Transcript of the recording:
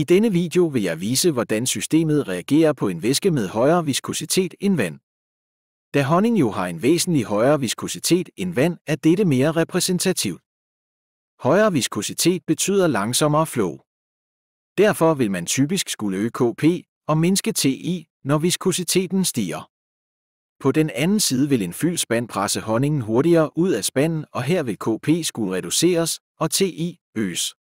I denne video vil jeg vise, hvordan systemet reagerer på en væske med højere viskositet end vand. Da honning jo har en væsentlig højere viskositet end vand, er dette mere repræsentativt. Højere viskositet betyder langsommere flow. Derfor vil man typisk skulle øge KP og mindske TI, når viskositeten stiger. På den anden side vil en fyldspand presse honningen hurtigere ud af spanden, og her vil KP skulle reduceres og TI øges.